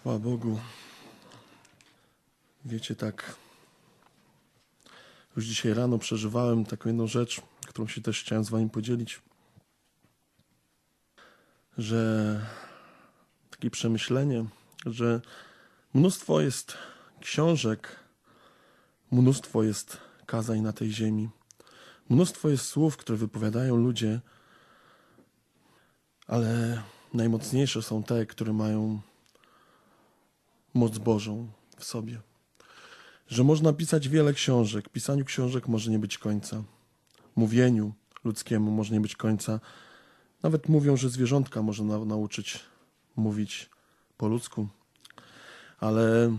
Chwała Bogu. Wiecie, tak już dzisiaj rano przeżywałem taką jedną rzecz, którą się też chciałem z wami podzielić, że takie przemyślenie, że mnóstwo jest książek, mnóstwo jest kazań na tej ziemi, mnóstwo jest słów, które wypowiadają ludzie, ale najmocniejsze są te, które mają moc Bożą w sobie. Że można pisać wiele książek, pisaniu książek może nie być końca. Mówieniu ludzkiemu może nie być końca. Nawet mówią, że zwierzątka może na, nauczyć mówić po ludzku. Ale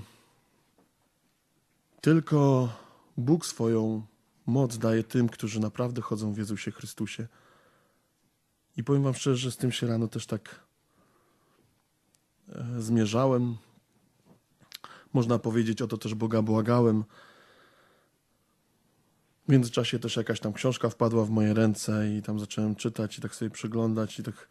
tylko Bóg swoją moc daje tym, którzy naprawdę chodzą w Jezusie Chrystusie. I powiem Wam szczerze, że z tym się rano też tak e, zmierzałem, można powiedzieć, o to też Boga błagałem. W międzyczasie też jakaś tam książka wpadła w moje ręce i tam zacząłem czytać i tak sobie przeglądać i tak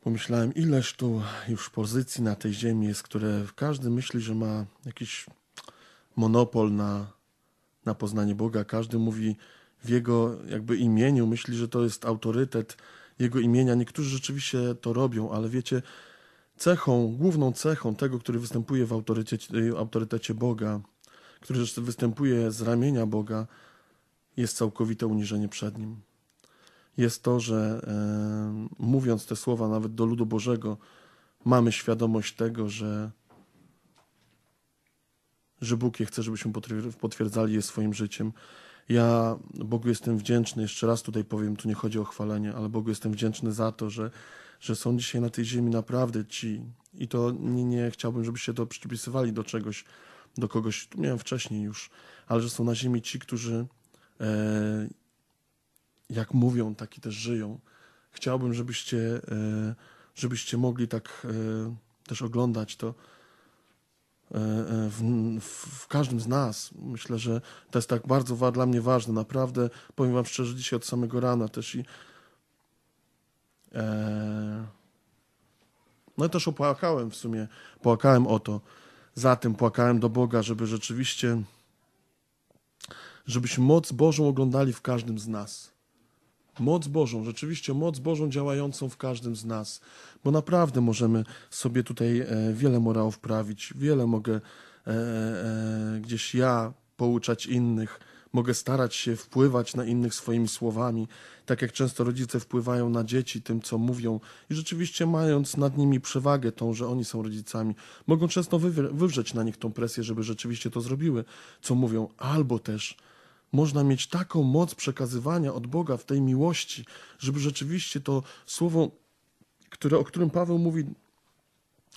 pomyślałem, ileż tu już pozycji na tej ziemi jest, które każdy myśli, że ma jakiś monopol na, na poznanie Boga. Każdy mówi w jego jakby imieniu, myśli, że to jest autorytet jego imienia. Niektórzy rzeczywiście to robią, ale wiecie, cechą, główną cechą tego, który występuje w autorytecie, autorytecie Boga, który występuje z ramienia Boga, jest całkowite uniżenie przed Nim. Jest to, że e, mówiąc te słowa nawet do ludu Bożego, mamy świadomość tego, że, że Bóg je chce, żebyśmy potwierdzali je swoim życiem. Ja Bogu jestem wdzięczny, jeszcze raz tutaj powiem, tu nie chodzi o chwalenie, ale Bogu jestem wdzięczny za to, że że są dzisiaj na tej ziemi naprawdę ci, i to nie, nie chciałbym, żebyście to przypisywali do czegoś, do kogoś, tu miałem wcześniej już, ale że są na ziemi ci, którzy e, jak mówią, taki też żyją. Chciałbym, żebyście, e, żebyście mogli tak e, też oglądać to, e, e, w, w, każdym z nas. Myślę, że to jest tak bardzo dla mnie ważne. Naprawdę powiem Wam szczerze, dzisiaj od samego rana też i E, no i też opłakałem w sumie, płakałem o to. Za tym płakałem do Boga, żeby rzeczywiście, żebyśmy moc Bożą oglądali w każdym z nas. Moc Bożą, rzeczywiście moc Bożą działającą w każdym z nas, bo naprawdę możemy sobie tutaj e, wiele morałów prawić, wiele mogę e, gdzieś ja pouczać innych mogę starać się wpływać na innych swoimi słowami, tak jak często rodzice wpływają na dzieci tym, co mówią, i rzeczywiście mając nad nimi przewagę tą, że oni są rodzicami, mogą często wywrzeć na nich tą presję, żeby rzeczywiście to zrobiły, co mówią, albo też można mieć taką moc przekazywania od Boga w tej miłości, żeby rzeczywiście to słowo, które, o którym Paweł mówi,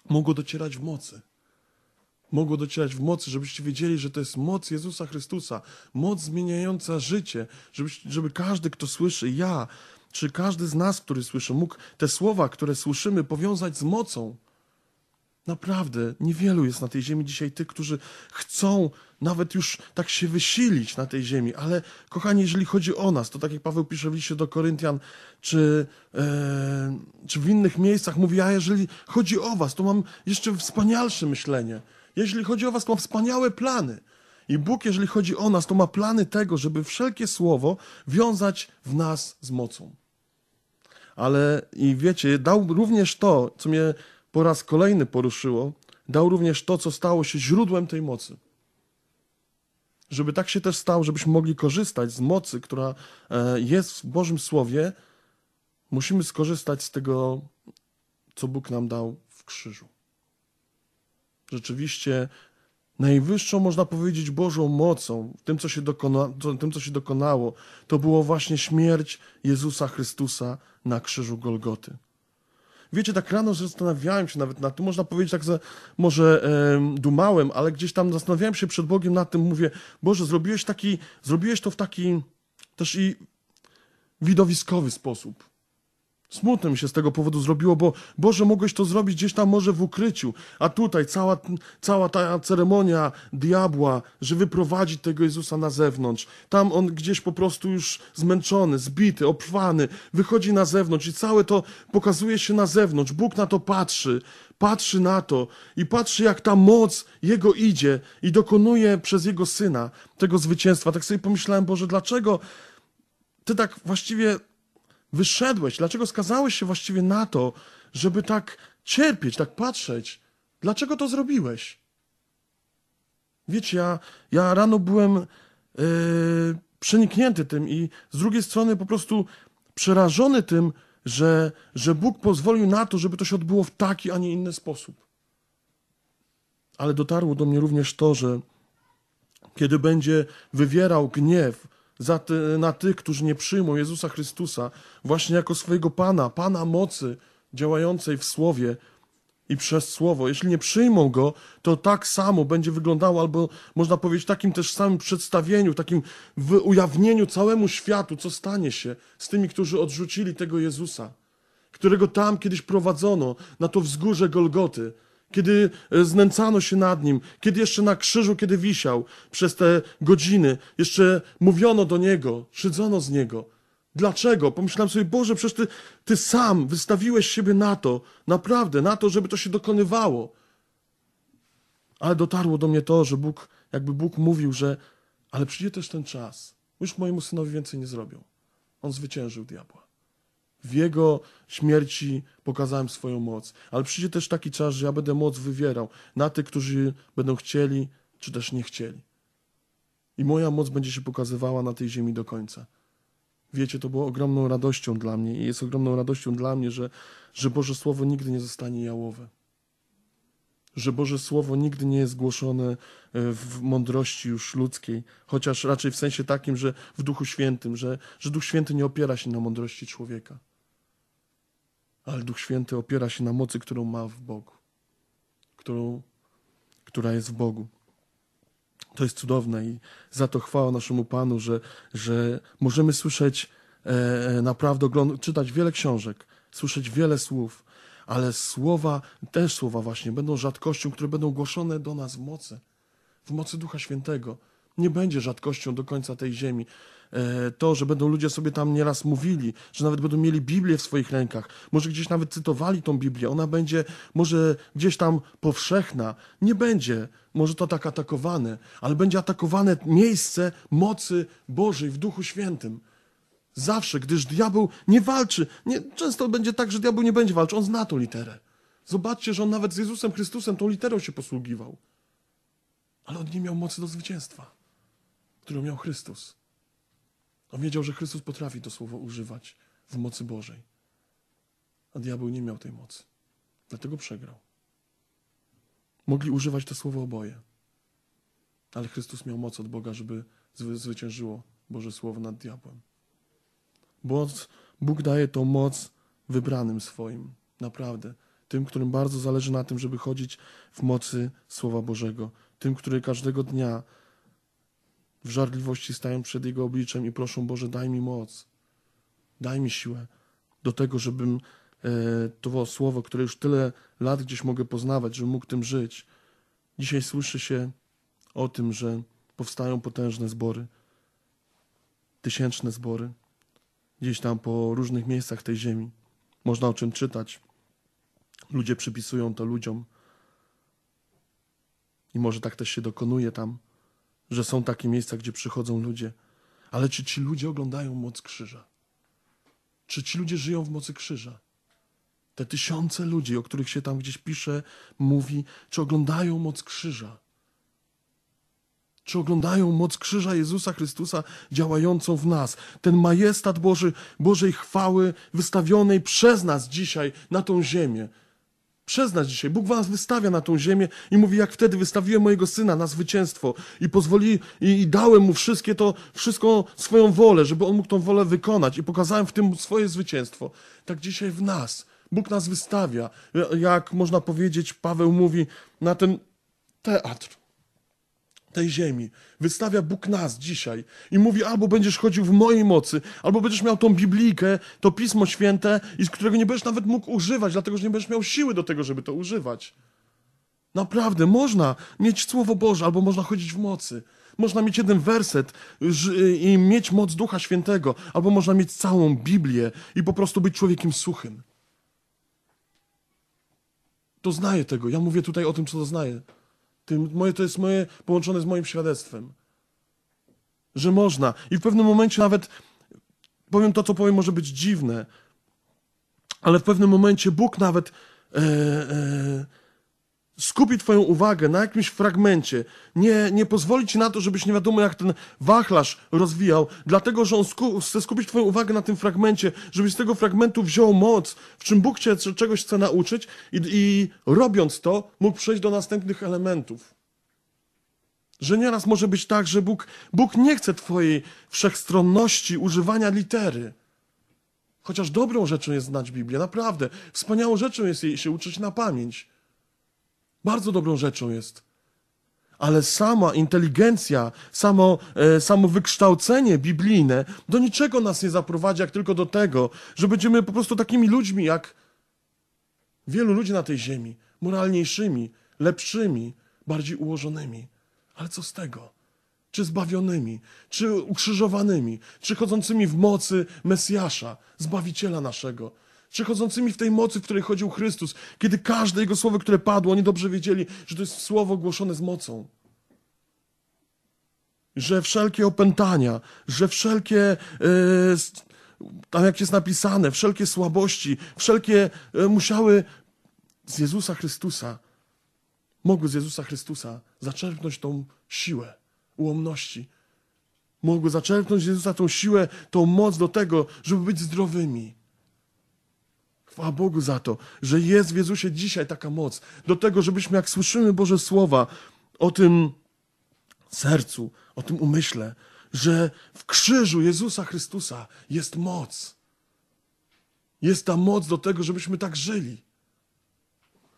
mogło docierać w mocy mogło docierać w mocy, żebyście wiedzieli, że to jest moc Jezusa Chrystusa, moc zmieniająca życie, żeby, żeby każdy, kto słyszy, ja, czy każdy z nas, który słyszy, mógł te słowa, które słyszymy, powiązać z mocą. Naprawdę, niewielu jest na tej ziemi dzisiaj tych, którzy chcą nawet już tak się wysilić na tej ziemi, ale kochani, jeżeli chodzi o nas, to tak jak Paweł pisze w liście do Koryntian, czy, e, czy w innych miejscach mówi, a jeżeli chodzi o was, to mam jeszcze wspanialsze myślenie. Jeśli chodzi o was, to ma wspaniałe plany. I Bóg, jeżeli chodzi o nas, to ma plany tego, żeby wszelkie słowo wiązać w nas z mocą. Ale i wiecie, dał również to, co mnie po raz kolejny poruszyło, dał również to, co stało się źródłem tej mocy. Żeby tak się też stało, żebyśmy mogli korzystać z mocy, która e, jest w Bożym Słowie, musimy skorzystać z tego, co Bóg nam dał w krzyżu rzeczywiście najwyższą, można powiedzieć, Bożą mocą, tym co, się dokona, tym, co się dokonało, to było właśnie śmierć Jezusa Chrystusa na krzyżu Golgoty. Wiecie, tak rano zastanawiałem się nawet nad tym, można powiedzieć tak, że może e, dumałem, ale gdzieś tam zastanawiałem się przed Bogiem nad tym, mówię, Boże, zrobiłeś taki, zrobiłeś to w taki też i widowiskowy sposób. Smutno mi się z tego powodu zrobiło, bo Boże, mogłeś to zrobić gdzieś tam może w ukryciu, a tutaj cała, cała ta ceremonia diabła, że wyprowadzi tego Jezusa na zewnątrz. Tam on gdzieś po prostu już zmęczony, zbity, obszwany, wychodzi na zewnątrz i całe to pokazuje się na zewnątrz. Bóg na to patrzy, patrzy na to i patrzy jak ta moc Jego idzie i dokonuje przez Jego Syna tego zwycięstwa. Tak sobie pomyślałem, Boże, dlaczego Ty tak właściwie wyszedłeś? Dlaczego skazałeś się właściwie na to, żeby tak cierpieć, tak patrzeć? Dlaczego to zrobiłeś? Wiecie, ja, ja rano byłem yy, przeniknięty tym i z drugiej strony po prostu przerażony tym, że, że Bóg pozwolił na to, żeby to się odbyło w taki, a nie inny sposób. Ale dotarło do mnie również to, że kiedy będzie wywierał gniew, za ty, na tych, którzy nie przyjmą Jezusa Chrystusa właśnie jako swojego Pana, Pana mocy działającej w Słowie i przez Słowo. Jeśli nie przyjmą Go, to tak samo będzie wyglądało, albo można powiedzieć takim też samym przedstawieniu, takim ujawnieniu całemu światu, co stanie się z tymi, którzy odrzucili tego Jezusa, którego tam kiedyś prowadzono na to wzgórze Golgoty, kiedy e, znęcano się nad nim, kiedy jeszcze na krzyżu, kiedy wisiał przez te godziny, jeszcze mówiono do niego, szydzono z niego. Dlaczego? Pomyślałem sobie, Boże, przecież ty, ty sam wystawiłeś siebie na to, naprawdę, na to, żeby to się dokonywało. Ale dotarło do mnie to, że Bóg, jakby Bóg mówił, że ale przyjdzie też ten czas. Już mojemu synowi więcej nie zrobią. On zwyciężył diabła. W Jego śmierci pokazałem swoją moc. Ale przyjdzie też taki czas, że ja będę moc wywierał na tych, którzy będą chcieli, czy też nie chcieli. I moja moc będzie się pokazywała na tej ziemi do końca. Wiecie, to było ogromną radością dla mnie i jest ogromną radością dla mnie, że, że Boże Słowo nigdy nie zostanie jałowe. Że Boże Słowo nigdy nie jest głoszone e, w mądrości już ludzkiej, chociaż raczej w sensie takim, że w Duchu Świętym, że, że Duch Święty nie opiera się na mądrości człowieka ale Duch Święty opiera się na mocy, którą ma w Bogu, którą, która jest w Bogu. To jest cudowne i za to chwała naszemu Panu, że, że możemy słyszeć e, e, naprawdę, ogląd- czytać wiele książek, słyszeć wiele słów, ale słowa, też słowa właśnie, będą rzadkością, które będą głoszone do nas w mocy, w mocy Ducha Świętego. Nie będzie rzadkością do końca tej ziemi, E, to, że będą ludzie sobie tam nieraz mówili, że nawet będą mieli Biblię w swoich rękach, może gdzieś nawet cytowali tą Biblię, ona będzie może gdzieś tam powszechna, nie będzie może to tak atakowane, ale będzie atakowane miejsce mocy Bożej w Duchu Świętym. Zawsze, gdyż diabeł nie walczy. Nie, często będzie tak, że diabeł nie będzie walczył, on zna tą literę. Zobaczcie, że on nawet z Jezusem Chrystusem tą literą się posługiwał. Ale on nie miał mocy do zwycięstwa, którą miał Chrystus. On wiedział, że Chrystus potrafi to słowo używać w mocy Bożej. A diabeł nie miał tej mocy. Dlatego przegrał. Mogli używać to słowo oboje. Ale Chrystus miał moc od Boga, żeby zwyciężyło Boże Słowo nad diabłem. Bo Bóg daje tą moc wybranym swoim, naprawdę. Tym, którym bardzo zależy na tym, żeby chodzić w mocy Słowa Bożego. Tym, który każdego dnia w żarliwości stają przed Jego obliczem i proszą, Boże, daj mi moc, daj mi siłę do tego, żebym e, to słowo, które już tyle lat gdzieś mogę poznawać, żebym mógł tym żyć. Dzisiaj słyszy się o tym, że powstają potężne zbory, tysięczne zbory, gdzieś tam po różnych miejscach tej ziemi. Można o czym czytać. Ludzie przypisują to ludziom. I może tak też się dokonuje tam że są takie miejsca, gdzie przychodzą ludzie, ale czy ci ludzie oglądają moc krzyża? Czy ci ludzie żyją w mocy krzyża? Te tysiące ludzi, o których się tam gdzieś pisze, mówi, czy oglądają moc krzyża? Czy oglądają moc krzyża Jezusa Chrystusa działającą w nas? Ten majestat Boży, Bożej chwały wystawionej przez nas dzisiaj na tą ziemię nas dzisiaj. Bóg was wystawia na tą ziemię i mówi, jak wtedy wystawiłem mojego syna na zwycięstwo i pozwoli, i, i, dałem mu wszystkie to, wszystko swoją wolę, żeby on mógł tą wolę wykonać i pokazałem w tym swoje zwycięstwo. Tak dzisiaj w nas. Bóg nas wystawia, jak można powiedzieć, Paweł mówi, na ten teatr tej ziemi. Wystawia Bóg nas dzisiaj i mówi, albo będziesz chodził w mojej mocy, albo będziesz miał tą Biblijkę, to Pismo Święte, i z którego nie będziesz nawet mógł używać, dlatego że nie będziesz miał siły do tego, żeby to używać. Naprawdę, można mieć Słowo Boże, albo można chodzić w mocy. Można mieć jeden werset y, i mieć moc Ducha Świętego, albo można mieć całą Biblię i po prostu być człowiekiem suchym. Doznaję tego. Ja mówię tutaj o tym, co doznaję. Tym, moje, to jest moje połączone z moim świadectwem. Że można. I w pewnym momencie nawet powiem to, co powiem, może być dziwne, ale w pewnym momencie Bóg nawet. E, e, skupi Twoją uwagę na jakimś fragmencie, nie, nie pozwoli Ci na to, żebyś nie wiadomo jak ten wachlarz rozwijał, dlatego że on sku chce skupić Twoją uwagę na tym fragmencie, żebyś z tego fragmentu wziął moc, w czym Bóg Cię czegoś chce nauczyć i, i robiąc to, mógł przejść do następnych elementów. Że nieraz może być tak, że Bóg, Bóg nie chce Twojej wszechstronności używania litery. Chociaż dobrą rzeczą jest znać Biblię, naprawdę. Wspaniałą rzeczą jest jej się uczyć na pamięć. Bardzo dobrą rzeczą jest. Ale sama inteligencja, samo, e, samo wykształcenie biblijne do niczego nas nie zaprowadzi, jak tylko do tego, że będziemy po prostu takimi ludźmi, jak wielu ludzi na tej ziemi, moralniejszymi, lepszymi, bardziej ułożonymi. Ale co z tego? Czy zbawionymi, czy ukrzyżowanymi, czy chodzącymi w mocy Mesjasza, Zbawiciela naszego, przechodzącymi w tej mocy, w której chodził Chrystus, kiedy każde Jego słowo, które padło, oni dobrze wiedzieli, że to jest słowo głoszone z mocą. Że wszelkie opętania, że wszelkie, e, tam jak jest napisane, wszelkie słabości, wszelkie e, musiały z Jezusa Chrystusa, mogły z Jezusa Chrystusa zaczerpnąć tą siłę ułomności. Mogły zaczerpnąć z Jezusa tą siłę, tą moc do tego, żeby być zdrowymi Chwała Bogu za to, że jest w Jezusie dzisiaj taka moc do tego, żebyśmy jak słyszymy Boże Słowa o tym sercu, o tym umyśle, że w krzyżu Jezusa Chrystusa jest moc. Jest ta moc do tego, żebyśmy tak żyli.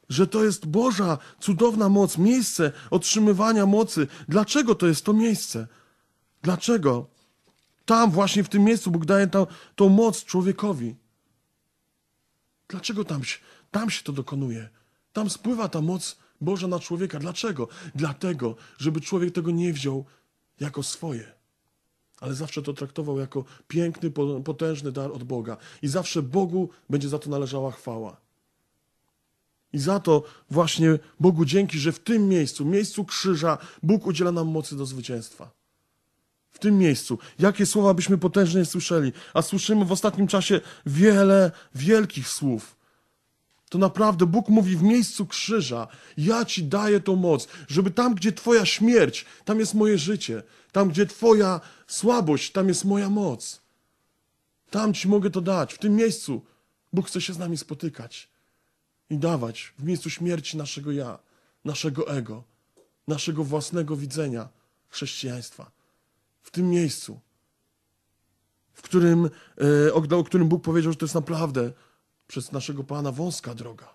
Że to jest Boża cudowna moc, miejsce otrzymywania mocy. Dlaczego to jest to miejsce? Dlaczego? Tam, właśnie w tym miejscu, Bóg daje tą, tą moc człowiekowi. Dlaczego tam się, tam się to dokonuje? Tam spływa ta moc Boża na człowieka. Dlaczego? Dlatego, żeby człowiek tego nie wziął jako swoje ale zawsze to traktował jako piękny, potężny dar od Boga. I zawsze Bogu będzie za to należała chwała. I za to właśnie Bogu dzięki, że w tym miejscu, miejscu krzyża, Bóg udziela nam mocy do zwycięstwa w tym miejscu. Jakie słowa byśmy potężnie słyszeli, a słyszymy w ostatnim czasie wiele wielkich słów. To naprawdę Bóg mówi w miejscu krzyża: Ja ci daję tą moc, żeby tam, gdzie Twoja śmierć, tam jest moje życie, tam, gdzie Twoja słabość, tam jest moja moc. Tam Ci mogę to dać, w tym miejscu. Bóg chce się z nami spotykać i dawać w miejscu śmierci naszego ja, naszego ego, naszego własnego widzenia chrześcijaństwa w tym miejscu, w którym, e, o którym Bóg powiedział, że to jest naprawdę przez naszego Pana wąska droga.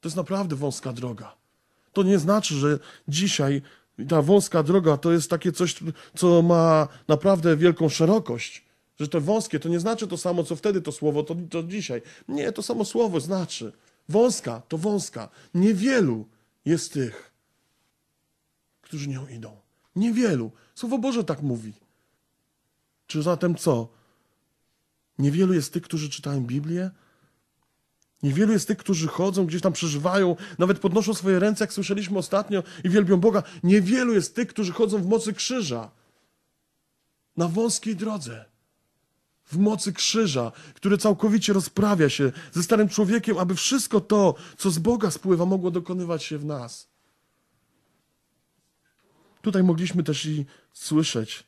To jest naprawdę wąska droga. To nie znaczy, że dzisiaj ta wąska droga to jest takie coś, co ma naprawdę wielką szerokość. Że to wąskie to nie znaczy to samo, co wtedy to słowo, to, to dzisiaj. Nie, to samo słowo znaczy. Wąska to wąska. Niewielu jest tych, którzy nią idą. Niewielu. Słowo Boże tak mówi. Czy zatem co? Niewielu jest tych, którzy czytają Biblię? Niewielu jest tych, którzy chodzą, gdzieś tam przeżywają, nawet podnoszą swoje ręce, jak słyszeliśmy ostatnio, i wielbią Boga. Niewielu jest tych, którzy chodzą w mocy krzyża. Na wąskiej drodze. W mocy krzyża, który całkowicie rozprawia się ze starym człowiekiem, aby wszystko to, co z Boga spływa, mogło dokonywać się w nas. Tutaj mogliśmy też i słyszeć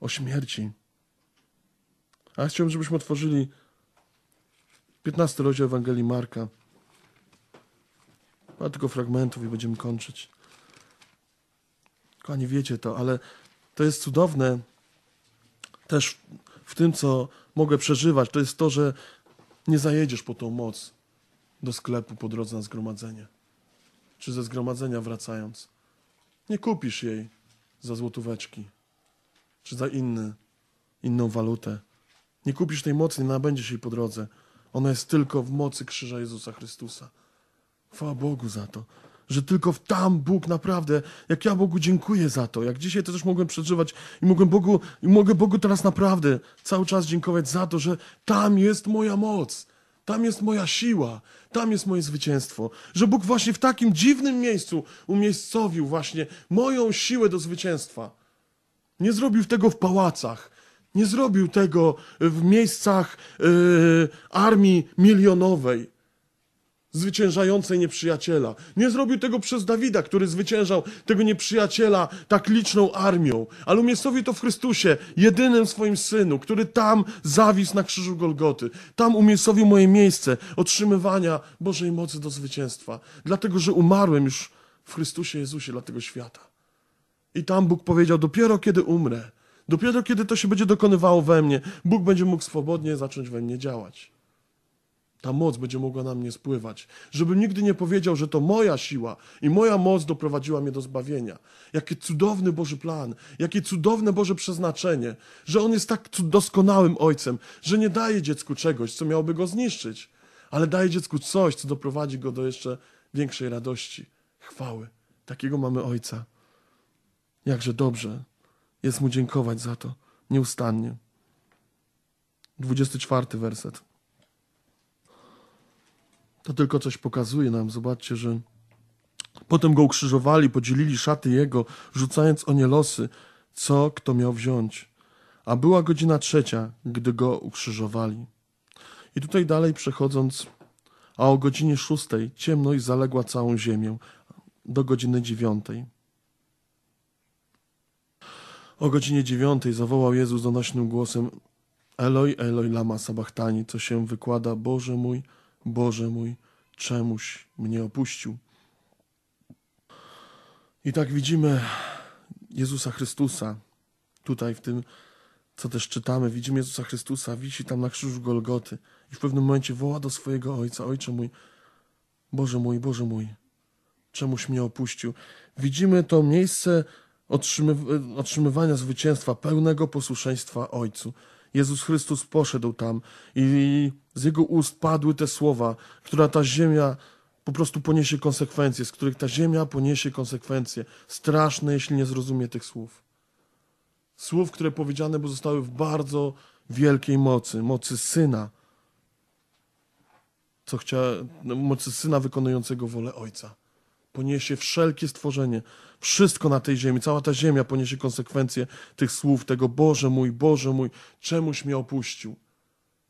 o śmierci. A ja chciałbym, żebyśmy otworzyli 15 rozdział Ewangelii Marka. Parę tylko fragmentów i będziemy kończyć. Kochani, wiecie to, ale to jest cudowne też w tym, co mogę przeżywać. To jest to, że nie zajedziesz po tą moc do sklepu po drodze na zgromadzenie. Czy ze zgromadzenia wracając. Nie kupisz jej za złotóweczki czy za inny, inną walutę. Nie kupisz tej mocy, nie nabędziesz jej po drodze. Ona jest tylko w mocy krzyża Jezusa Chrystusa. Chwała Bogu za to, że tylko w tam Bóg naprawdę, jak ja Bogu dziękuję za to, jak dzisiaj to też mogłem przeżywać i mogłem Bogu, i mogę Bogu teraz naprawdę cały czas dziękować za to, że tam jest moja moc. Tam jest moja siła, tam jest moje zwycięstwo. Że Bóg właśnie w takim dziwnym miejscu umiejscowił właśnie moją siłę do zwycięstwa. Nie zrobił tego w pałacach, nie zrobił tego w miejscach yy, armii milionowej zwyciężającej nieprzyjaciela. Nie zrobił tego przez Dawida, który zwyciężał tego nieprzyjaciela tak liczną armią, ale umiejscowił to w Chrystusie, jedynym swoim synu, który tam zawisł na krzyżu Golgoty. Tam umiejscowił moje miejsce otrzymywania Bożej mocy do zwycięstwa, dlatego że umarłem już w Chrystusie Jezusie dla tego świata. I tam Bóg powiedział: Dopiero kiedy umrę, dopiero kiedy to się będzie dokonywało we mnie, Bóg będzie mógł swobodnie zacząć we mnie działać ta moc będzie mogła na mnie spływać. Żebym nigdy nie powiedział, że to moja siła i moja moc doprowadziła mnie do zbawienia. Jaki cudowny Boży plan, jakie cudowne Boże przeznaczenie, że On jest tak doskonałym Ojcem, że nie daje dziecku czegoś, co miałoby go zniszczyć, ale daje dziecku coś, co doprowadzi go do jeszcze większej radości, chwały. Takiego mamy Ojca. Jakże dobrze jest Mu dziękować za to, nieustannie. 24 werset. To tylko coś pokazuje nam. Zobaczcie, że potem go ukrzyżowali, podzielili szaty jego, rzucając o nie losy, co kto miał wziąć. A była godzina trzecia, gdy go ukrzyżowali. I tutaj dalej przechodząc, a o godzinie szóstej ciemność zaległa całą ziemię, do godziny dziewiątej. O godzinie dziewiątej zawołał Jezus donośnym głosem Eloi, Eloi, lama sabachtani, co się wykłada, Boże mój, Boże mój, czemuś mnie opuścił. I tak widzimy Jezusa Chrystusa tutaj w tym, co też czytamy. Widzimy Jezusa Chrystusa, wisi tam na krzyżu Golgoty i w pewnym momencie woła do swojego Ojca, Ojcze mój, Boże mój, Boże mój, czemuś mnie opuścił. Widzimy to miejsce otrzymywania zwycięstwa, pełnego posłuszeństwa Ojcu. Jezus Chrystus poszedł tam i z jego ust padły te słowa, która ta ziemia po prostu poniesie konsekwencje, z których ta ziemia poniesie konsekwencje. Straszne, jeśli nie zrozumie tych słów. Słów, które powiedziane bo zostały w bardzo wielkiej mocy, mocy Syna, co chcia, no, mocy Syna wykonującego wolę Ojca poniesie wszelkie stworzenie, wszystko na tej ziemi, cała ta ziemia poniesie konsekwencje tych słów, tego Boże mój, Boże mój, czemuś mnie opuścił.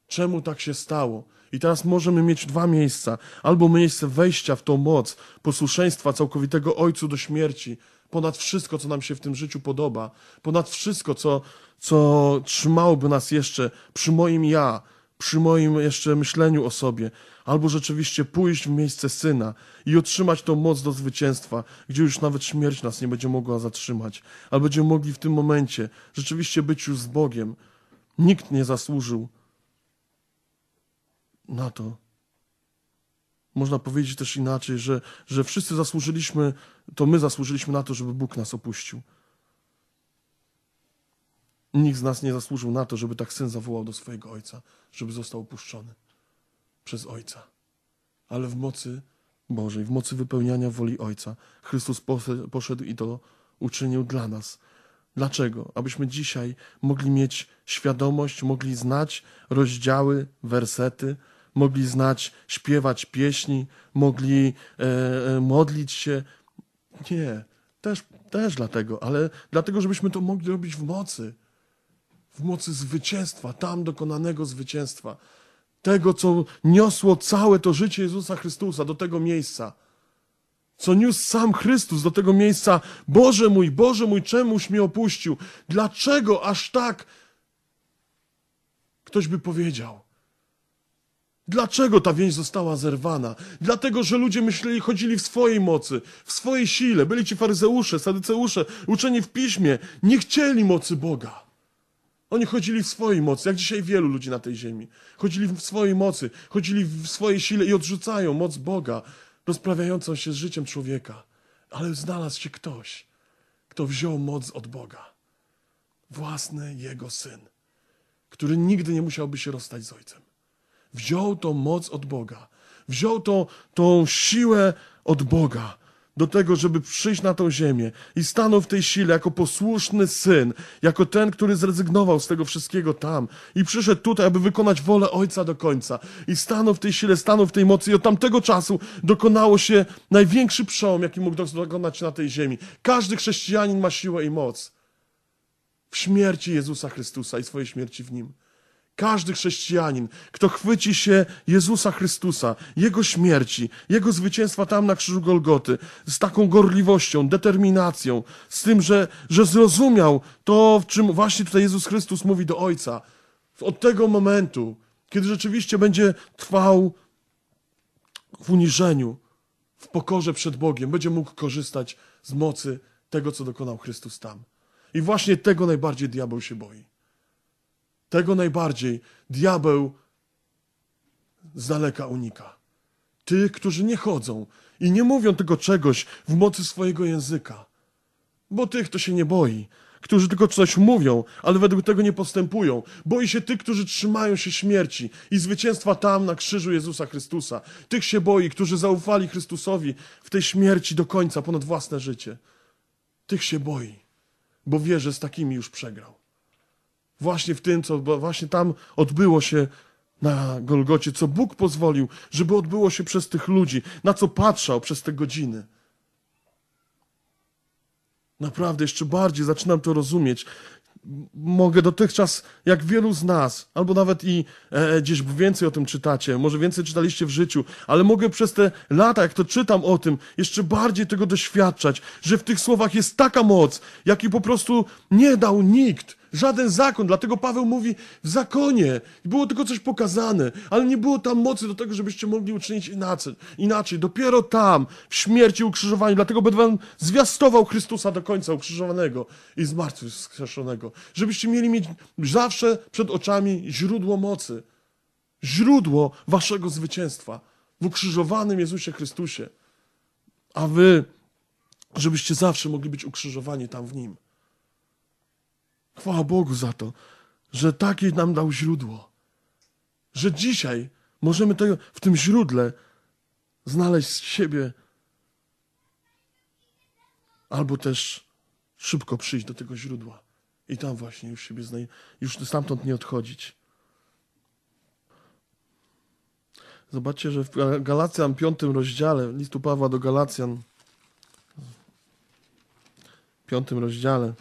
Czemu tak się stało? I teraz możemy mieć dwa miejsca. Albo miejsce wejścia w tą moc, posłuszeństwa całkowitego Ojcu do śmierci, ponad wszystko, co nam się w tym życiu podoba, ponad wszystko, co, co trzymałoby nas jeszcze przy moim ja, przy moim jeszcze myśleniu o sobie, albo rzeczywiście pójść w miejsce syna i otrzymać tą moc do zwycięstwa, gdzie już nawet śmierć nas nie będzie mogła zatrzymać, albo będziemy mogli w tym momencie rzeczywiście być już z Bogiem. Nikt nie zasłużył na to. Można powiedzieć też inaczej, że, że wszyscy zasłużyliśmy, to my zasłużyliśmy na to, żeby Bóg nas opuścił. Nikt z nas nie zasłużył na to, żeby tak syn zawołał do swojego ojca, żeby został opuszczony przez Ojca, ale w mocy Bożej, w mocy wypełniania woli Ojca. Chrystus poszedł i to uczynił dla nas. Dlaczego? Abyśmy dzisiaj mogli mieć świadomość, mogli znać rozdziały, wersety, mogli znać, śpiewać pieśni, mogli e, e modlić się. Nie, też, też dlatego, ale dlatego, żebyśmy to mogli robić w mocy. W mocy zwycięstwa, tam dokonanego zwycięstwa tego, co niosło całe to życie Jezusa Chrystusa do tego miejsca. Co niósł sam Chrystus do tego miejsca. Boże mój, Boże mój, czemuś mnie opuścił? Dlaczego aż tak? Ktoś by powiedział. Dlaczego ta więź została zerwana? Dlatego, że ludzie myśleli, chodzili w swojej mocy, w swojej sile. Byli ci faryzeusze, sadyceusze, uczeni w piśmie. Nie chcieli mocy Boga. Oni chodzili w swojej mocy, jak dzisiaj wielu ludzi na tej ziemi. Chodzili w swojej mocy, chodzili w swojej sile i odrzucają moc Boga, rozprawiającą się z życiem człowieka. Ale znalazł się ktoś, kto wziął moc od Boga. Własny Jego Syn, który nigdy nie musiałby się rozstać z Ojcem. Wziął tą moc od Boga. Wziął tą, tą siłę od Boga do tego, żeby przyjść na tą ziemię i stanął w tej sile jako posłuszny syn, jako ten, który zrezygnował z tego wszystkiego tam i przyszedł tutaj, aby wykonać wolę Ojca do końca i stanął w tej sile, stanął w tej mocy i od tamtego czasu dokonało się największy przełom, jaki mógł dokonać na tej ziemi. Każdy chrześcijanin ma siłę i moc w śmierci Jezusa Chrystusa i swojej śmierci w Nim. Każdy chrześcijanin, kto chwyci się Jezusa Chrystusa, Jego śmierci, Jego zwycięstwa tam na krzyżu Golgoty, z taką gorliwością, determinacją, z tym, że, że zrozumiał to, w czym właśnie tutaj Jezus Chrystus mówi do Ojca, od tego momentu, kiedy rzeczywiście będzie trwał w uniżeniu, w pokorze przed Bogiem, będzie mógł korzystać z mocy tego, co dokonał Chrystus tam. I właśnie tego najbardziej diabeł się boi. Tego najbardziej diabeł z daleka unika. Tych, którzy nie chodzą i nie mówią tego czegoś w mocy swojego języka. Bo tych to się nie boi, którzy tylko coś mówią, ale według tego nie postępują. Boi się tych, którzy trzymają się śmierci i zwycięstwa tam na krzyżu Jezusa Chrystusa. Tych się boi, którzy zaufali Chrystusowi w tej śmierci do końca ponad własne życie. Tych się boi, bo wie, że z takimi już przegrał właśnie w tym, co właśnie tam odbyło się na Golgocie, co Bóg pozwolił, żeby odbyło się przez tych ludzi, na co patrzał przez te godziny. Naprawdę, jeszcze bardziej zaczynam to rozumieć. Mogę dotychczas, jak wielu z nas, albo nawet i e, e gdzieś więcej o tym czytacie, może więcej czytaliście w życiu, ale mogę przez te lata, jak to czytam o tym, jeszcze bardziej tego doświadczać, że w tych słowach jest taka moc, jakiej po prostu nie dał nikt Żaden zakon, dlatego Paweł mówi w zakonie. Było tylko coś pokazane, ale nie było tam mocy do tego, żebyście mogli uczynić inaczej. inaczej. Dopiero tam, w śmierci ukrzyżowaniu, dlatego będę wam zwiastował Chrystusa do końca ukrzyżowanego i zmartwychwskrzeszonego. Żebyście mieli mieć zawsze przed oczami źródło mocy. Źródło waszego zwycięstwa w ukrzyżowanym Jezusie Chrystusie. A wy, żebyście zawsze mogli być ukrzyżowani tam w Nim. Chwała Bogu za to, że takie nam dał źródło. Że dzisiaj możemy tego, w tym źródle znaleźć siebie albo też szybko przyjść do tego źródła i tam właśnie już siebie znaj- już stamtąd nie odchodzić. Zobaczcie, że w Galacjan 5 rozdziale, listu Pawła do Galacjan, 5 rozdziale,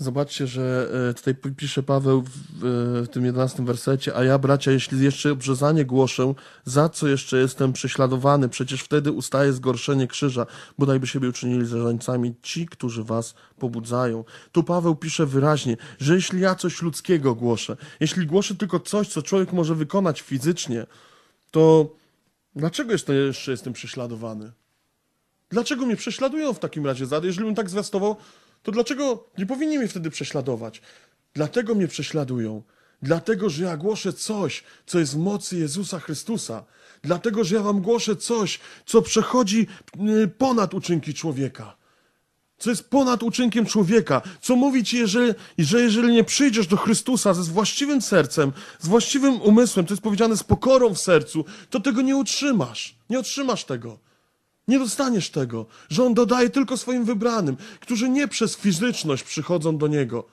Zobaczcie, że e, tutaj pisze Paweł w, e, w tym jedenastym wersecie, a ja, bracia, jeśli jeszcze obrzezanie głoszę, za co jeszcze jestem prześladowany, przecież wtedy ustaje zgorszenie krzyża, bodajby siebie uczynili zarzańcami ci, którzy was pobudzają. Tu Paweł pisze wyraźnie, że jeśli ja coś ludzkiego głoszę, jeśli głoszę tylko coś, co człowiek może wykonać fizycznie, to dlaczego jeszcze jestem prześladowany? Dlaczego mnie prześladują w takim razie, jeżeli bym tak zwiastował to dlaczego nie powinni mnie wtedy prześladować? Dlatego mnie prześladują. Dlatego, że ja głoszę coś, co jest w mocy Jezusa Chrystusa. Dlatego, że ja wam głoszę coś, co przechodzi y, ponad uczynki człowieka. Co jest ponad uczynkiem człowieka. Co mówi ci, jeżeli, że jeżeli nie przyjdziesz do Chrystusa ze właściwym sercem, z właściwym umysłem, to jest powiedziane z pokorą w sercu, to tego nie utrzymasz. Nie otrzymasz tego. Nie dostaniesz tego, że On dodaje tylko swoim wybranym, którzy nie przez fizyczność przychodzą do Niego.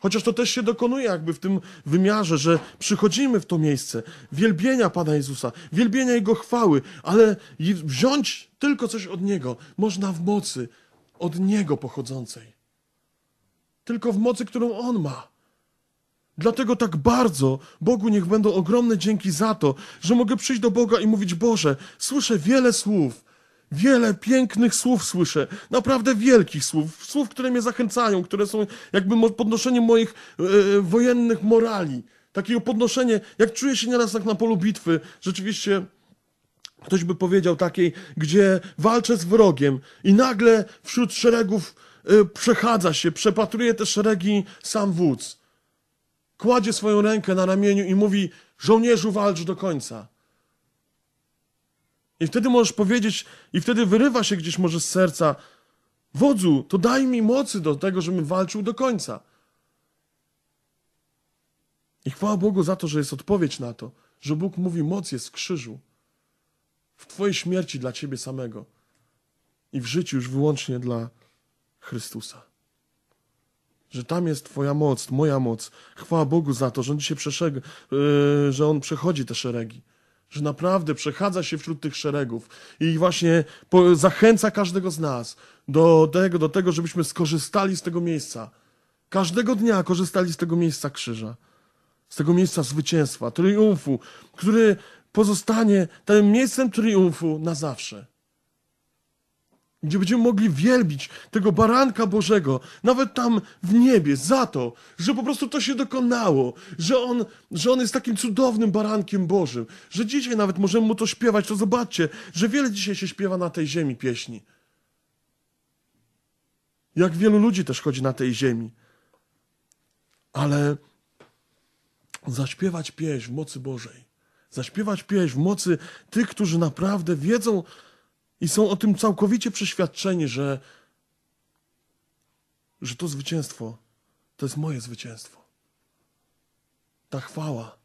Chociaż to też się dokonuje jakby w tym wymiarze, że przychodzimy w to miejsce wielbienia Pana Jezusa, wielbienia Jego chwały, ale wziąć tylko coś od Niego można w mocy od Niego pochodzącej. Tylko w mocy, którą On ma. Dlatego tak bardzo Bogu niech będą ogromne dzięki za to, że mogę przyjść do Boga i mówić: Boże, słyszę wiele słów, Wiele pięknych słów słyszę, naprawdę wielkich słów, słów, które mnie zachęcają, które są jakby podnoszeniem moich e, e, wojennych morali. Takiego podnoszenie, jak czuję się nieraz tak na polu bitwy, rzeczywiście ktoś by powiedział takiej, gdzie walczę z wrogiem i nagle wśród szeregów e, przechadza się, przepatruje te szeregi sam wódz. Kładzie swoją rękę na ramieniu i mówi, żołnierzu walcz do końca. I wtedy możesz powiedzieć, i wtedy wyrywa się gdzieś może z serca, wodzu, to daj mi mocy do tego, żebym walczył do końca. I chwała Bogu za to, że jest odpowiedź na to, że Bóg mówi, moc jest w krzyżu, w Twojej śmierci dla Ciebie samego i w życiu już wyłącznie dla Chrystusa. Że tam jest Twoja moc, moja moc. Chwała Bogu za to, że On dzisiaj przeszeg- yy, że On przechodzi te szeregi że naprawdę przechadza się wśród tych szeregów i właśnie zachęca każdego z nas do tego, do tego, żebyśmy skorzystali z tego miejsca. Każdego dnia korzystali z tego miejsca krzyża, z tego miejsca zwycięstwa, triumfu, który pozostanie tym miejscem triumfu na zawsze gdzie będziemy mogli wielbić tego baranka Bożego, nawet tam w niebie, za to, że po prostu to się dokonało, że on, że on jest takim cudownym barankiem Bożym, że dzisiaj nawet możemy mu to śpiewać, to zobaczcie, że wiele dzisiaj się śpiewa na tej ziemi pieśni. Jak wielu ludzi też chodzi na tej ziemi. Ale zaśpiewać pieśń w mocy Bożej, zaśpiewać pieśń w mocy tych, którzy naprawdę wiedzą, i są o tym całkowicie przeświadczeni, że, że to zwycięstwo to jest moje zwycięstwo. Ta chwała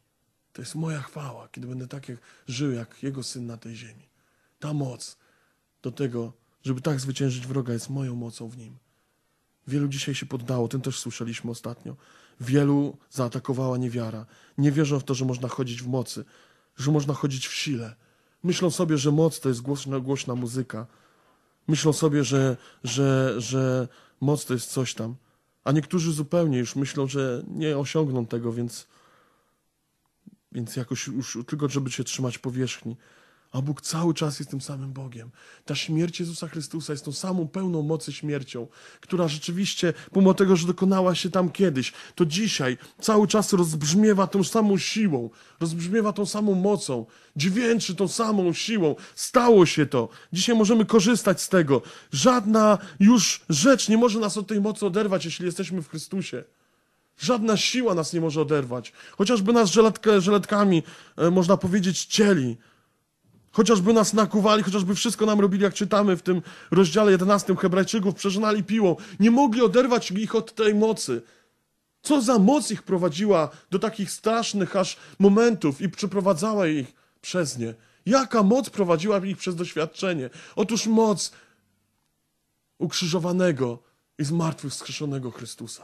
to jest moja chwała, kiedy będę tak jak, żył jak Jego syn na tej ziemi. Ta moc do tego, żeby tak zwyciężyć wroga, jest moją mocą w nim. Wielu dzisiaj się poddało, tym też słyszeliśmy ostatnio. Wielu zaatakowała niewiara. Nie wierzą w to, że można chodzić w mocy, że można chodzić w sile, Myślą sobie, że moc to jest głośna, głośna muzyka. Myślą sobie, że, że, że moc to jest coś tam. A niektórzy zupełnie już myślą, że nie osiągną tego, więc, więc jakoś już tylko, żeby się trzymać powierzchni a Bóg cały czas jest tym samym Bogiem. Ta śmierć Jezusa Chrystusa jest tą samą pełną mocy śmiercią, która rzeczywiście, pomimo tego, że dokonała się tam kiedyś, to dzisiaj cały czas rozbrzmiewa tą samą siłą, rozbrzmiewa tą samą mocą, dźwięczy tą samą siłą. Stało się to. Dzisiaj możemy korzystać z tego. Żadna już rzecz nie może nas od tej mocy oderwać, jeśli jesteśmy w Chrystusie. Żadna siła nas nie może oderwać. Chociażby nas żeletkę, żeletkami, e, można powiedzieć, cieli Chociażby nas nakuwali, chociażby wszystko nam robili, jak czytamy w tym rozdziale 11 Hebrajczyków, przeżynali piłą. Nie mogli oderwać ich od tej mocy. Co za moc ich prowadziła do takich strasznych aż momentów i przeprowadzała ich przez nie. Jaka moc prowadziła ich przez doświadczenie? Otóż moc ukrzyżowanego i zmartwychwskrzeszonego Chrystusa.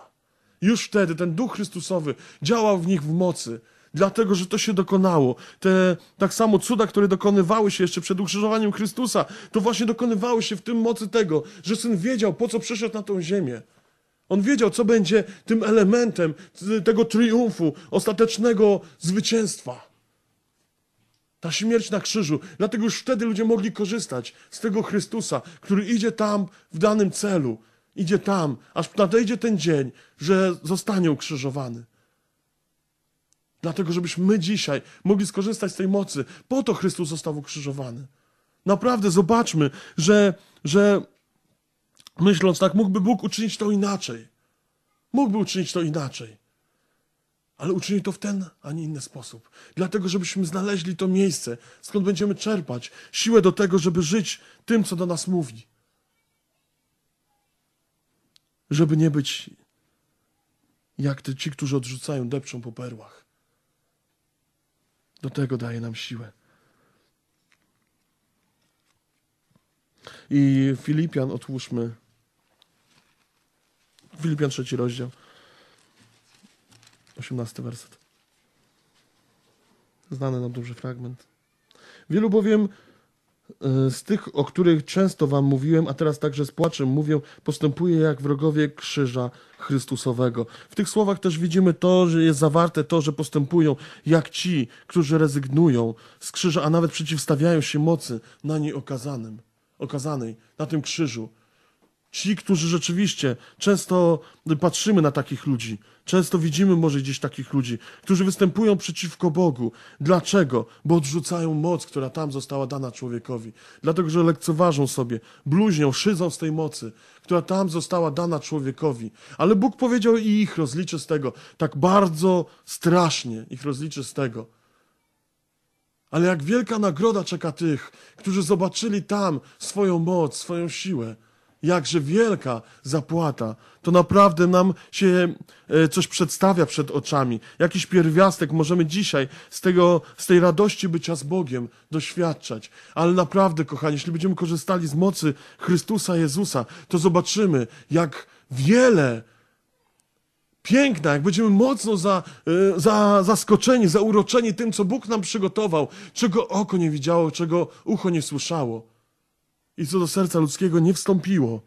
Już wtedy ten Duch Chrystusowy działał w nich w mocy dlatego że to się dokonało. Te tak samo cuda, które dokonywały się jeszcze przed ukrzyżowaniem Chrystusa, to właśnie dokonywały się w tym mocy tego, że syn wiedział, po co przyszedł na tą ziemię. On wiedział, co będzie tym elementem tego triumfu, ostatecznego zwycięstwa. Ta śmierć na krzyżu. Dlatego już wtedy ludzie mogli korzystać z tego Chrystusa, który idzie tam w danym celu. Idzie tam, aż nadejdzie ten dzień, że zostanie ukrzyżowany. Dlatego, żebyśmy my dzisiaj mogli skorzystać z tej mocy. Po to Chrystus został ukrzyżowany. Naprawdę zobaczmy, że, że myśląc tak, mógłby Bóg uczynić to inaczej. Mógłby uczynić to inaczej. Ale uczynił to w ten, a nie inny sposób. Dlatego, żebyśmy znaleźli to miejsce, skąd będziemy czerpać siłę do tego, żeby żyć tym, co do nas mówi. Żeby nie być jak te, ci, którzy odrzucają, depczą po perłach do tego daje nam siłę. I Filipian otłóżmy. Filipian trzeci rozdział. 18 werset. Znany nam duży fragment. Wielu bowiem Y, z tych, o których często wam mówiłem, a teraz także z płaczem mówię, postępuje jak wrogowie krzyża Chrystusowego. W tych słowach też widzimy to, że jest zawarte to, że postępują jak ci, którzy rezygnują z krzyża, a nawet przeciwstawiają się mocy na niej okazanym, okazanej, na tym krzyżu Ci, którzy rzeczywiście często patrzymy na takich ludzi, często widzimy może gdzieś takich ludzi, którzy występują przeciwko Bogu. Dlaczego? Bo odrzucają moc, która tam została dana człowiekowi. Dlatego, że lekceważą sobie, bluźnią, szydzą z tej mocy, która tam została dana człowiekowi. Ale Bóg powiedział i ich rozliczy z tego. Tak bardzo strasznie ich rozliczy z tego. Ale jak wielka nagroda czeka tych, którzy zobaczyli tam swoją moc, swoją siłę jakże wielka zapłata. To naprawdę nam się e, coś przedstawia przed oczami. Jakiś pierwiastek możemy dzisiaj z, tego, z tej radości bycia z Bogiem doświadczać. Ale naprawdę, kochani, jeśli będziemy korzystali z mocy Chrystusa Jezusa, to zobaczymy, jak wiele piękna, jak będziemy mocno za, e, za, zaskoczeni, zauroczeni tym, co Bóg nam przygotował, czego oko nie widziało, czego ucho nie słyszało i co do serca ludzkiego nie wstąpiło.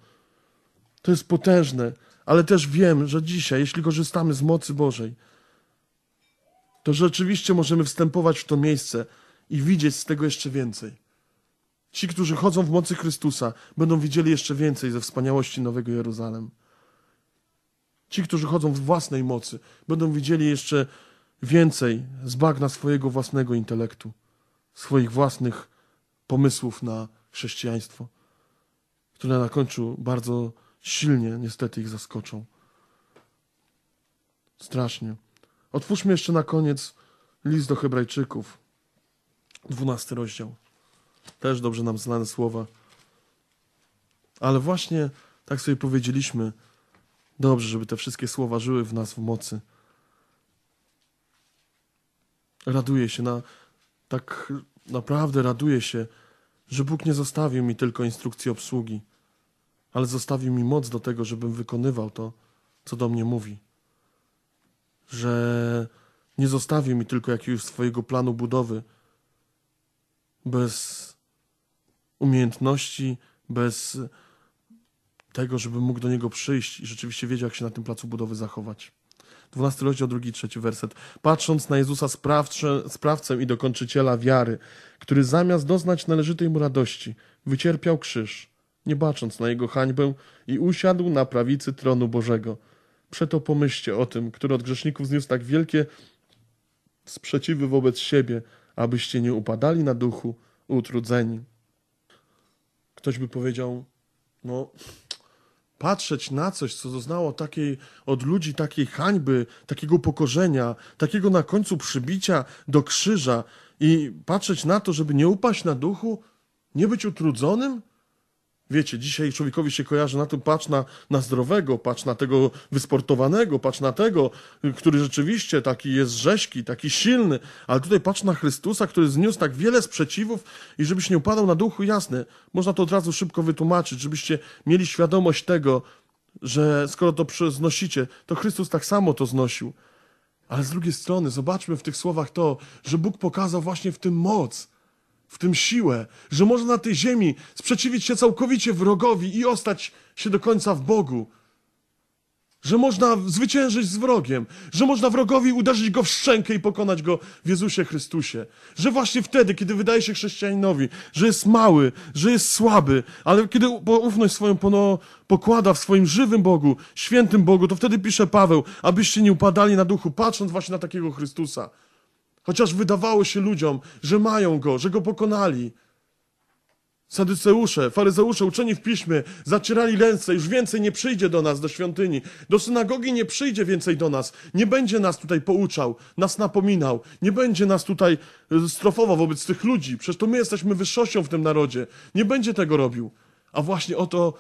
To jest potężne, ale też wiem, że dzisiaj, jeśli korzystamy z mocy Bożej, to rzeczywiście możemy wstępować w to miejsce i widzieć z tego jeszcze więcej. Ci, którzy chodzą w mocy Chrystusa, będą widzieli jeszcze więcej ze wspaniałości Nowego Jeruzalem. Ci, którzy chodzą w własnej mocy, będą widzieli jeszcze więcej z bagna swojego własnego intelektu, swoich własnych pomysłów na chrześcijaństwo, które na końcu bardzo silnie niestety ich zaskoczą. Strasznie. Otwórzmy jeszcze na koniec list do Hebrajczyków, dwunasty rozdział. Też dobrze nam znane słowa. Ale właśnie tak sobie powiedzieliśmy, dobrze, żeby te wszystkie słowa żyły w nas w mocy. Raduję się na, tak naprawdę raduję się że Bóg nie zostawił mi tylko instrukcji obsługi, ale zostawił mi moc do tego, żebym wykonywał to, co do mnie mówi. Że nie zostawił mi tylko jakiegoś swojego planu budowy bez umiejętności, bez tego, żeby mógł do niego przyjść i rzeczywiście wiedział, jak się na tym placu budowy zachować. 12 rozdział, drugi, trzeci werset. Patrząc na Jezusa sprawcze, sprawcem i dokończyciela wiary, który zamiast doznać należytej mu radości, wycierpiał krzyż, nie bacząc na jego hańbę i usiadł na prawicy tronu Bożego. Przeto pomyślcie o tym, który od grzeszników zniósł tak wielkie sprzeciwy wobec siebie, abyście nie upadali na duchu utrudzeni. Ktoś by powiedział, no patrzeć na coś, co doznało takiej, od ludzi takiej hańby, takiego pokorzenia, takiego na końcu przybicia do krzyża i patrzeć na to, żeby nie upaść na duchu, nie być utrudzonym? Wiecie, dzisiaj człowiekowi się kojarzy na tym patrz na, na zdrowego, patrz na tego wysportowanego, patrz na tego, który rzeczywiście taki jest rzeźki, taki silny, ale tutaj patrz na Chrystusa, który zniósł tak wiele sprzeciwów i żebyś nie upadał na duchu, jasne, można to od razu szybko wytłumaczyć, żebyście mieli świadomość tego, że skoro to znosicie, to Chrystus tak samo to znosił. Ale z drugiej strony zobaczmy w tych słowach to, że Bóg pokazał właśnie w tym moc, w tym siłę, że można na tej ziemi sprzeciwić się całkowicie wrogowi i ostać się do końca w Bogu. Że można zwyciężyć z wrogiem, że można wrogowi uderzyć go w szczękę i pokonać go w Jezusie Chrystusie. Że właśnie wtedy, kiedy wydaje się chrześcijaninowi, że jest mały, że jest słaby, ale kiedy poufność swoją pokłada w swoim żywym Bogu, świętym Bogu, to wtedy pisze Paweł, abyście nie upadali na duchu, patrząc właśnie na takiego Chrystusa. Chociaż wydawało się ludziom, że mają go, że go pokonali. Sadyceusze, faryzeusze, uczeni w piśmie zacierali ręce, już więcej nie przyjdzie do nas, do świątyni, do synagogi nie przyjdzie więcej do nas, nie będzie nas tutaj pouczał, nas napominał, nie będzie nas tutaj e, strofował wobec tych ludzi, przecież to my jesteśmy wyższością w tym narodzie, nie będzie tego robił. A właśnie oto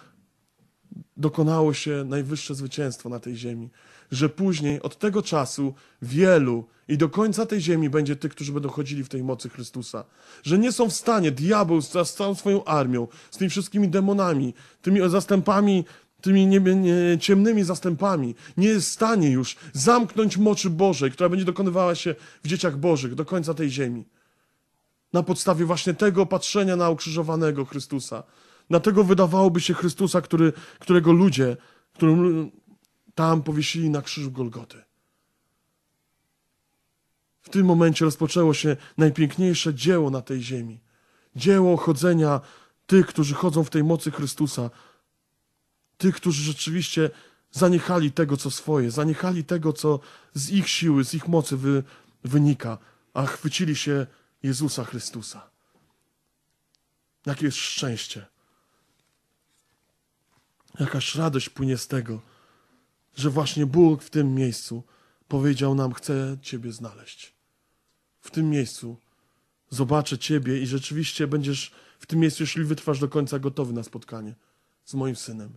dokonało się najwyższe zwycięstwo na tej ziemi że później od tego czasu wielu i do końca tej ziemi będzie tych, którzy będą chodzili w tej mocy Chrystusa. Że nie są w stanie, diabeł z, z całą swoją armią, z tymi wszystkimi demonami, tymi zastępami, tymi nie, nie, ciemnymi zastępami, nie jest w stanie już zamknąć mocy Bożej, która będzie dokonywała się w dzieciach Bożych do końca tej ziemi. Na podstawie właśnie tego patrzenia na ukrzyżowanego Chrystusa, na tego wydawałoby się Chrystusa, który, którego ludzie, którym tam powiesili na krzyżu Golgoty. W tym momencie rozpoczęło się najpiękniejsze dzieło na tej ziemi. Dzieło chodzenia tych, którzy chodzą w tej mocy Chrystusa. Tych, którzy rzeczywiście zaniechali tego, co swoje, zaniechali tego, co z ich siły, z ich mocy wy, wynika, a chwycili się Jezusa Chrystusa. Jakie jest szczęście! Jakaż radość płynie z tego, że właśnie Bóg w tym miejscu powiedział nam: Chcę Ciebie znaleźć. W tym miejscu zobaczę Ciebie i rzeczywiście będziesz w tym miejscu, jeśli wytrwasz do końca, gotowy na spotkanie z moim synem.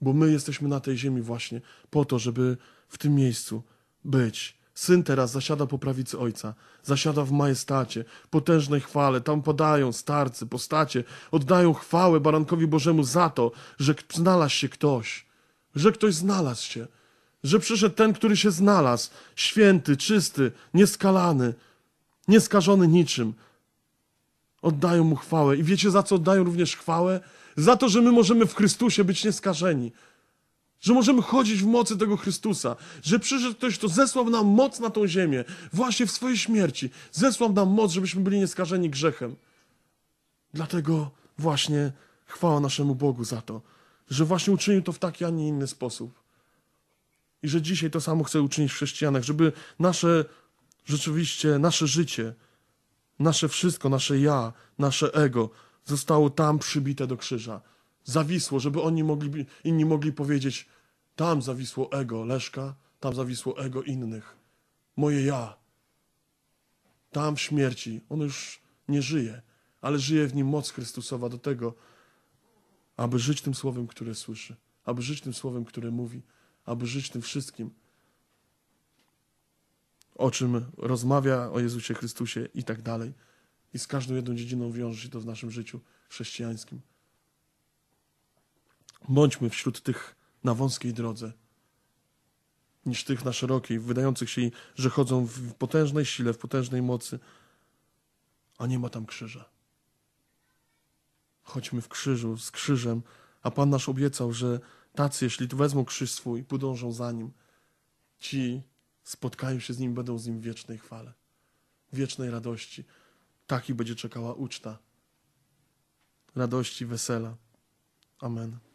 Bo my jesteśmy na tej ziemi właśnie po to, żeby w tym miejscu być. Syn teraz zasiada po prawicy ojca, zasiada w majestacie, potężnej chwale. Tam podają starcy, postacie, oddają chwałę barankowi Bożemu za to, że znalazł się ktoś, że ktoś znalazł się, że przyszedł ten, który się znalazł, święty, czysty, nieskalany, nieskażony niczym. Oddają mu chwałę. I wiecie, za co oddają również chwałę? Za to, że my możemy w Chrystusie być nieskażeni. Że możemy chodzić w mocy tego Chrystusa, że przyszedł ktoś, kto zesłał nam moc na tą ziemię, właśnie w swojej śmierci. Zesłał nam moc, żebyśmy byli nieskażeni grzechem. Dlatego właśnie chwała naszemu Bogu za to że właśnie uczynił to w taki, a nie inny sposób. I że dzisiaj to samo chce uczynić w chrześcijanach, żeby nasze rzeczywiście, nasze życie, nasze wszystko, nasze ja, nasze ego zostało tam przybite do krzyża. Zawisło, żeby oni mogli, inni mogli powiedzieć, tam zawisło ego Leszka, tam zawisło ego innych. Moje ja. Tam w śmierci. On już nie żyje, ale żyje w nim moc Chrystusowa do tego, aby żyć tym słowem, które słyszy, aby żyć tym słowem, które mówi, aby żyć tym wszystkim, o czym rozmawia o Jezusie Chrystusie i tak dalej. I z każdą jedną dziedziną wiąże się to w naszym życiu chrześcijańskim. Bądźmy wśród tych na wąskiej drodze, niż tych na szerokiej, wydających się, że chodzą w potężnej sile, w potężnej mocy, a nie ma tam krzyża chodźmy w krzyżu, z krzyżem, a Pan nasz obiecał, że tacy, jeśli wezmą krzyż swój, podążą za Nim, ci spotkają się z Nim, będą z Nim w wiecznej chwale, wiecznej radości. Taki będzie czekała uczta radości, wesela. Amen.